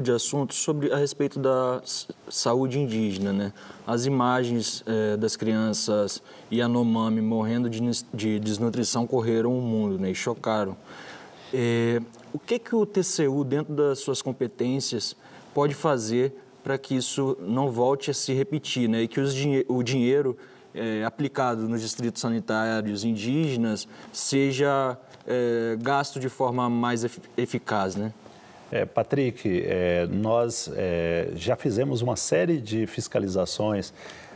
de assuntos sobre a respeito da saúde indígena, né? As imagens é, das crianças e Yanomami morrendo de, de, desnutrição correram o mundo, né? E chocaram. É, o que que o TCU, dentro das suas competências, pode fazer para que isso não volte a se repetir, né? E que dinhe o dinheiro é, aplicado nos distritos sanitários indígenas seja gasto de forma mais eficaz, né? É, Patrick, é, nós é, já fizemos uma série de fiscalizações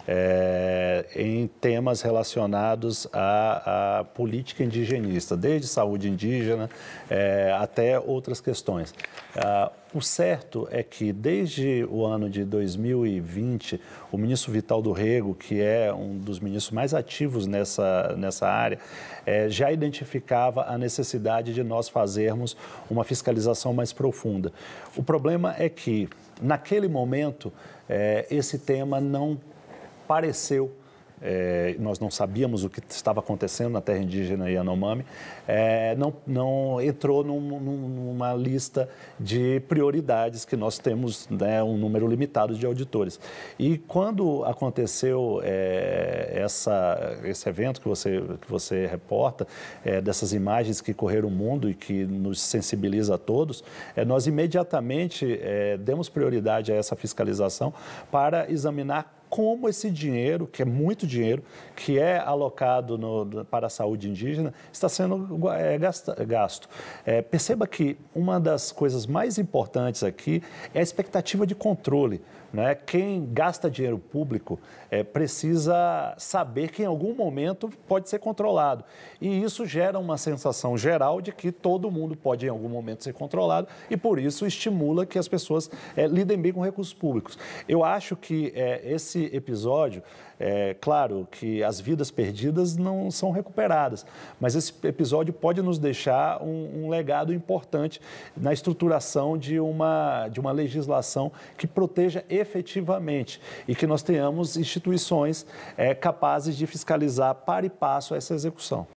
é, em temas relacionados à, à, política indigenista, desde saúde indígena é, até outras questões. Ah, o certo é que, desde o ano de 2020, o ministro Vital do Rego, que é um dos ministros mais ativos nessa, nessa área, é, já identificava a necessidade de nós fazermos uma fiscalização mais profunda. O problema é que, naquele momento, é, esse tema não apareceu. É, nós não sabíamos o que estava acontecendo na terra indígena Yanomami, é, não, não entrou num, numa lista de prioridades que nós temos né, um número limitado de auditores. E quando aconteceu é, essa, esse evento que você, que você reporta, é, dessas imagens que correram o mundo e que nos sensibiliza a todos, é, nós imediatamente é, demos prioridade a essa fiscalização para examinar como esse dinheiro, que é muito dinheiro, que é alocado no, para a saúde indígena, está sendo é, gasto. É, perceba que uma das coisas mais importantes aqui é a expectativa de controle. Né? Quem gasta dinheiro público é, precisa saber que em algum momento pode ser controlado. E isso gera uma sensação geral de que todo mundo pode em algum momento ser controlado e por isso estimula que as pessoas é, lidem bem com recursos públicos. Eu acho que é, esse episódio, é claro que as vidas perdidas não são recuperadas, mas esse episódio pode nos deixar um, um legado importante na estruturação de uma, de uma legislação que proteja efetivamente e que nós tenhamos instituições é, capazes de fiscalizar para e passo essa execução.